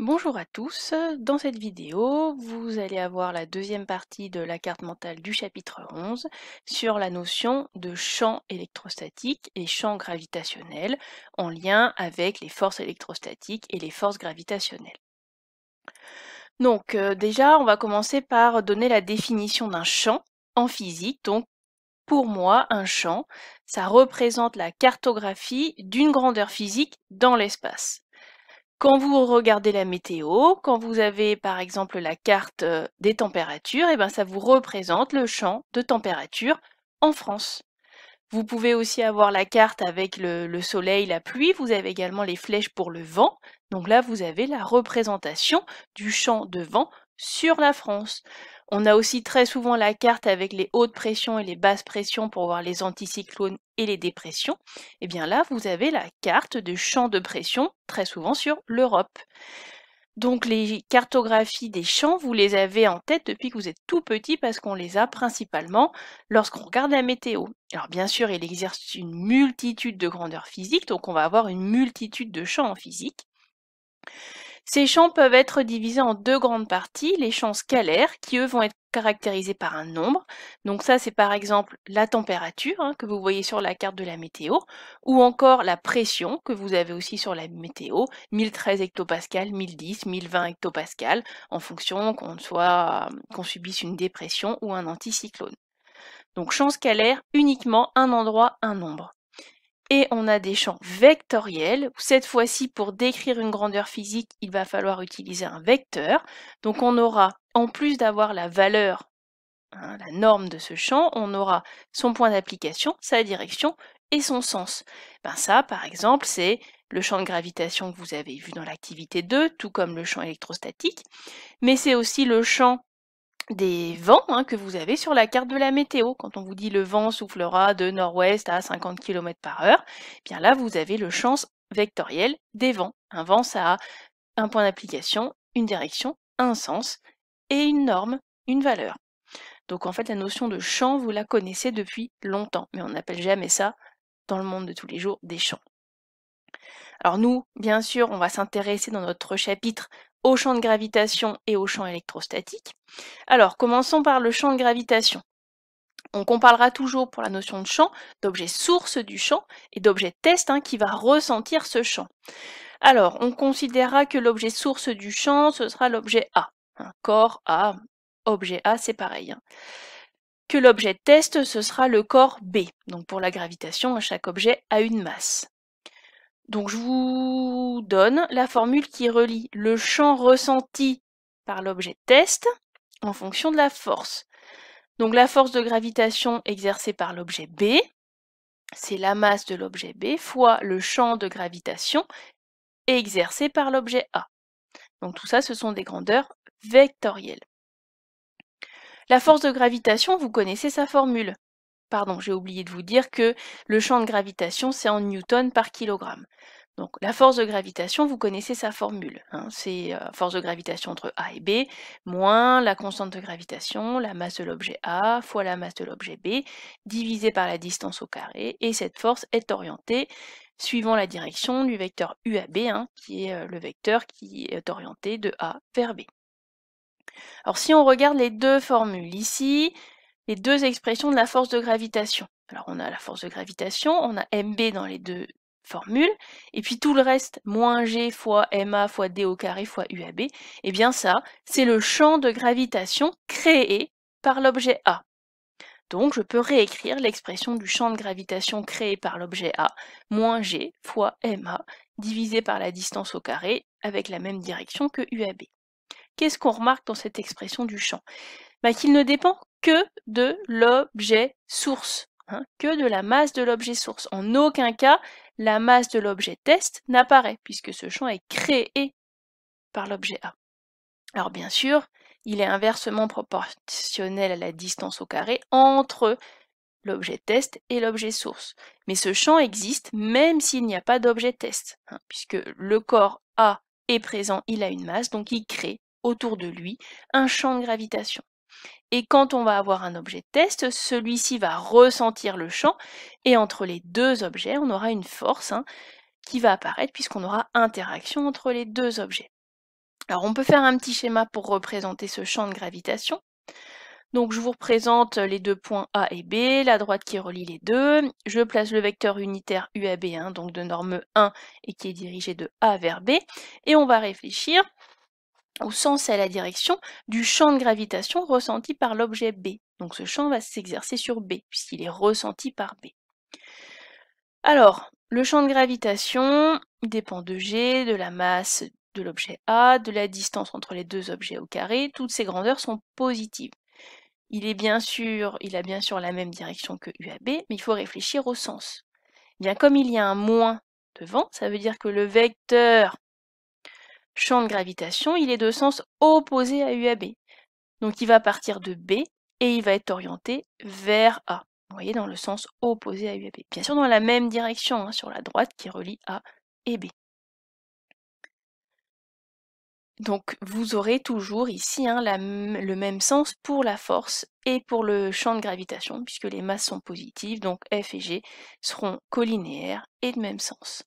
Bonjour à tous, dans cette vidéo, vous allez avoir la deuxième partie de la carte mentale du chapitre 11 sur la notion de champ électrostatique et champ gravitationnel en lien avec les forces électrostatiques et les forces gravitationnelles. Donc euh, déjà, on va commencer par donner la définition d'un champ en physique, donc pour moi, un champ, ça représente la cartographie d'une grandeur physique dans l'espace. Quand vous regardez la météo, quand vous avez par exemple la carte euh, des températures, et eh bien ça vous représente le champ de température en France. Vous pouvez aussi avoir la carte avec le, le, soleil, la pluie, vous avez également les flèches pour le vent. Donc là, vous avez la représentation du champ de vent sur la France. On a aussi très souvent la carte avec les hautes pressions et les basses pressions pour voir les anticyclones et les dépressions. Et eh bien là, vous avez la carte de champs de pression, très souvent sur l'Europe. Donc les cartographies des champs, vous les avez en tête depuis que vous êtes tout petit parce qu'on les a principalement lorsqu'on regarde la météo. Alors bien sûr, il exerce une multitude de grandeurs physiques, donc on va avoir une multitude de champs en physique. Ces champs peuvent être divisés en deux grandes parties, les champs scalaires qui eux vont être caractérisés par un nombre, donc ça c'est par exemple la température hein, que vous voyez sur la carte de la météo, ou encore la pression que vous avez aussi sur la météo, 1013 hectopascal, 1010, 1020 hectopascal, en fonction qu'on soit qu'on subisse une dépression ou un anticyclone. Donc champs scalaires, uniquement un endroit, un nombre. Et on a des champs vectoriels. Cette fois-ci, pour décrire une grandeur physique, il va falloir utiliser un vecteur. Donc on aura, en plus d'avoir la valeur, hein, la norme de ce champ, on aura son point d'application, sa direction et son sens. Ben ça, par exemple, c'est le champ de gravitation que vous avez vu dans l'activité 2, tout comme le champ électrostatique, mais c'est aussi le champ des vents hein, que vous avez sur la carte de la météo. Quand on vous dit le vent soufflera de nord-ouest à 50 km par heure, eh bien là vous avez le champ vectoriel des vents. Un vent, ça a un point d'application, une direction, un sens et une norme, une valeur. Donc en fait la notion de champ, vous la connaissez depuis longtemps, mais on n'appelle jamais ça dans le monde de tous les jours des champs. Alors nous, bien sûr, on va s'intéresser dans notre chapitre au champ de gravitation et au champ électrostatique. Alors, commençons par le champ de gravitation. on parlera toujours pour la notion de champ d'objet source du champ et d'objet test hein, qui va ressentir ce champ. Alors, on considérera que l'objet source du champ, ce sera l'objet A. un hein, corps A, objet A, c'est pareil. Hein. Que l'objet test, ce sera le corps B. Donc pour la gravitation, chaque objet a une masse. Donc je vous donne la formule qui relie le champ ressenti par l'objet test en fonction de la force. Donc la force de gravitation exercée par l'objet B, c'est la masse de l'objet B fois le champ de gravitation exercé par l'objet A. Donc tout ça, ce sont des grandeurs vectorielles. La force de gravitation, vous connaissez sa formule pardon, j'ai oublié de vous dire que le champ de gravitation, c'est en newton par kilogramme. Donc la force de gravitation, vous connaissez sa formule. Hein. c'est euh, force de gravitation entre A et B, moins la constante de gravitation, la masse de l'objet A, fois la masse de l'objet B, divisé par la distance au carré, et cette force est orientée suivant la direction du vecteur UAB, hein, qui est euh, le vecteur qui est orienté de A vers B. Alors si on regarde les deux formules ici, les deux expressions de la force de gravitation. Alors on a la force de gravitation, on a mb dans les deux formules, et puis tout le reste, moins g fois ma fois d au carré fois uab, et eh bien ça, c'est le champ de gravitation créé par l'objet A. Donc je peux réécrire l'expression du champ de gravitation créé par l'objet A, moins g fois ma, divisé par la distance au carré, avec la même direction que uab. Qu'est-ce qu'on remarque dans cette expression du champ bah, Qu'il ne dépend que de l'objet source, hein, que de la masse de l'objet source. En aucun cas, la masse de l'objet test n'apparaît, puisque ce champ est créé par l'objet A. Alors bien sûr, il est inversement proportionnel à la distance au carré entre l'objet test et l'objet source. Mais ce champ existe même s'il n'y a pas d'objet test, hein, puisque le corps A est présent, il a une masse, donc il crée autour de lui un champ de gravitation. Et quand on va avoir un objet de test, celui-ci va ressentir le champ et entre les deux objets, on aura une force hein, qui va apparaître puisqu'on aura interaction entre les deux objets. Alors on peut faire un petit schéma pour représenter ce champ de gravitation. Donc je vous représente les deux points A et B, la droite qui relie les deux. Je place le vecteur unitaire UAB1, donc de norme 1, et qui est dirigé de A vers B. Et on va réfléchir au sens et à la direction du champ de gravitation ressenti par l'objet B. Donc ce champ va s'exercer sur B, puisqu'il est ressenti par B. Alors, le champ de gravitation dépend de G, de la masse de l'objet A, de la distance entre les deux objets au carré, toutes ces grandeurs sont positives. Il, est bien sûr, il a bien sûr la même direction que UAB, mais il faut réfléchir au sens. Eh bien comme il y a un moins devant, ça veut dire que le vecteur champ de gravitation, il est de sens opposé à UAB. Donc il va partir de B et il va être orienté vers A. Vous voyez, dans le sens opposé à UAB. Bien sûr, dans la même direction, hein, sur la droite qui relie A et B. Donc vous aurez toujours ici hein, le même sens pour la force et pour le champ de gravitation, puisque les masses sont positives, donc F et G seront collinéaires et de même sens.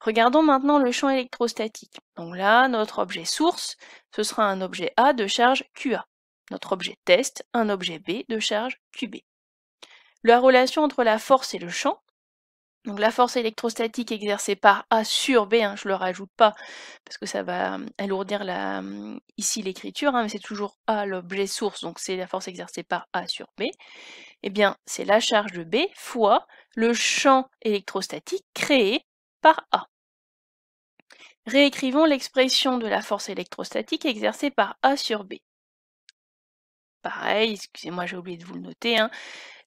Regardons maintenant le champ électrostatique. Donc là, notre objet source, ce sera un objet A de charge QA. Notre objet test, un objet B de charge QB. La relation entre la force et le champ, donc la force électrostatique exercée par A sur B, hein, je ne le rajoute pas parce que ça va euh, alourdir la, euh, ici l'écriture, hein, mais c'est toujours A l'objet source, donc c'est la force exercée par A sur B. Eh bien, c'est la charge de B fois le champ électrostatique créé par A. Réécrivons l'expression de la force électrostatique exercée par A sur B. Pareil, excusez-moi, j'ai oublié de vous le noter, hein.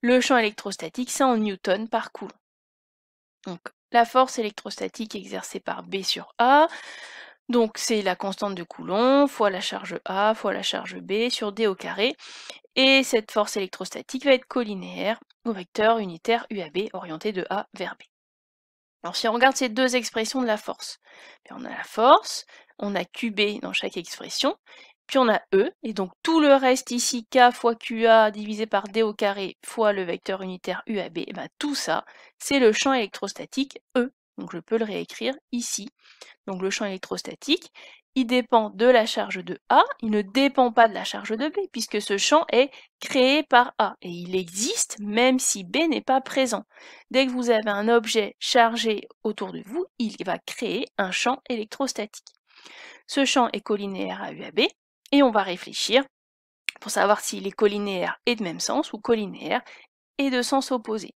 le champ électrostatique, c'est en newton par coulomb. Donc, la force électrostatique exercée par B sur A, donc c'est la constante de Coulomb fois la charge A fois la charge B sur D au carré. Et cette force électrostatique va être collinéaire au vecteur unitaire UAB orienté de A vers B. Alors si on regarde ces deux expressions de la force, eh on a la force, on a QB dans chaque expression, puis on a E, et donc tout le reste ici, K fois QA divisé par D au carré fois le vecteur unitaire UAB, eh ben, tout ça, c'est le champ électrostatique E. Donc je peux le réécrire ici. Donc le champ électrostatique, il dépend de la charge de A, il ne dépend pas de la charge de B, puisque ce champ est créé par A, et il existe même si B n'est pas présent. Dès que vous avez un objet chargé autour de vous, il va créer un champ électrostatique. Ce champ est collinéaire à UAB, et on va réfléchir pour savoir s'il est collinéaire et de même sens, ou collinéaire et de sens opposé.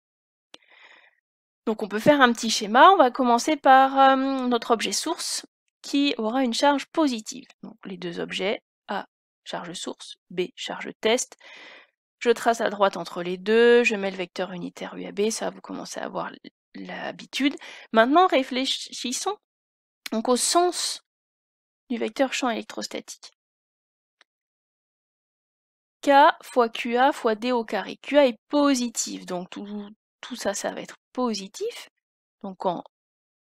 Donc on peut faire un petit schéma. On va commencer par euh, notre objet source qui aura une charge positive. Donc les deux objets, A charge source, B charge test. Je trace à droite entre les deux, je mets le vecteur unitaire UAB, ça vous commencez à avoir l'habitude. Maintenant réfléchissons donc au sens du vecteur champ électrostatique. K fois QA fois D au carré. QA est positive, donc tout, tout ça, ça va être positif, donc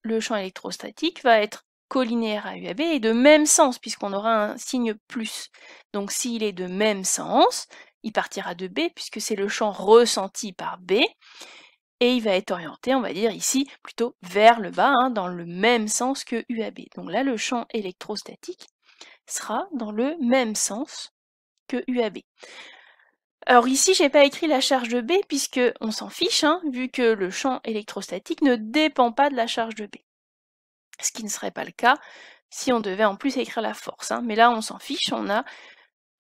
le champ électrostatique va être collinéaire à UAB et de même sens, puisqu'on aura un signe plus. Donc s'il est de même sens, il partira de B, puisque c'est le champ ressenti par B, et il va être orienté, on va dire ici, plutôt vers le bas, hein, dans le même sens que UAB. Donc là, le champ électrostatique sera dans le même sens que UAB. Alors ici, j'ai pas écrit la charge de B puisque on s'en fiche, hein, vu que le champ électrostatique ne dépend pas de la charge de B. Ce qui ne serait pas le cas si on devait en plus écrire la force. Hein. Mais là, on s'en fiche, on a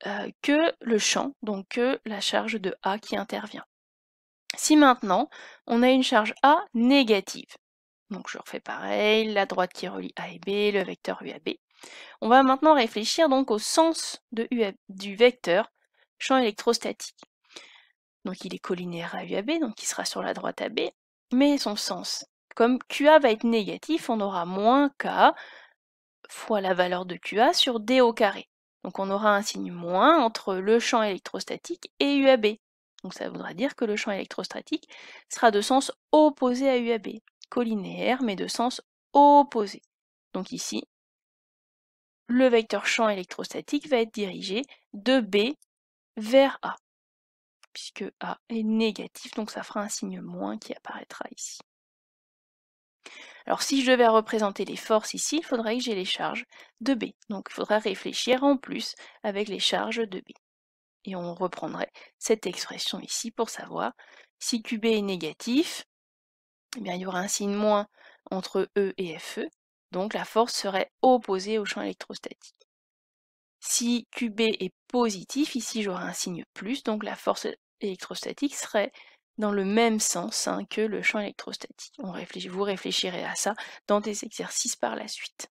euh, que le champ, donc que la charge de A qui intervient. Si maintenant, on a une charge A négative, donc je refais pareil, la droite qui relie A et B, le vecteur UAB. On va maintenant réfléchir donc au sens de du vecteur champ électrostatique. Donc il est collinéaire à UAB, donc il sera sur la droite AB, mais son sens. Comme QA va être négatif, on aura moins K fois la valeur de QA sur D au carré. Donc on aura un signe moins entre le champ électrostatique et UAB. Donc ça voudra dire que le champ électrostatique sera de sens opposé à UAB, collinéaire mais de sens opposé. Donc ici, le vecteur champ électrostatique va être dirigé de B vers A, puisque A est négatif, donc ça fera un signe moins qui apparaîtra ici. Alors si je devais représenter les forces ici, il faudrait que j'ai les charges de B. Donc il faudra réfléchir en plus avec les charges de B. Et on reprendrait cette expression ici pour savoir si QB est négatif, eh bien, il y aura un signe moins entre E et FE, donc la force serait opposée au champ électrostatique. Si QB est positif, ici j'aurai un signe plus, donc la force électrostatique serait dans le même sens hein, que le champ électrostatique. vous réfléchirez à ça dans des exercices par la suite.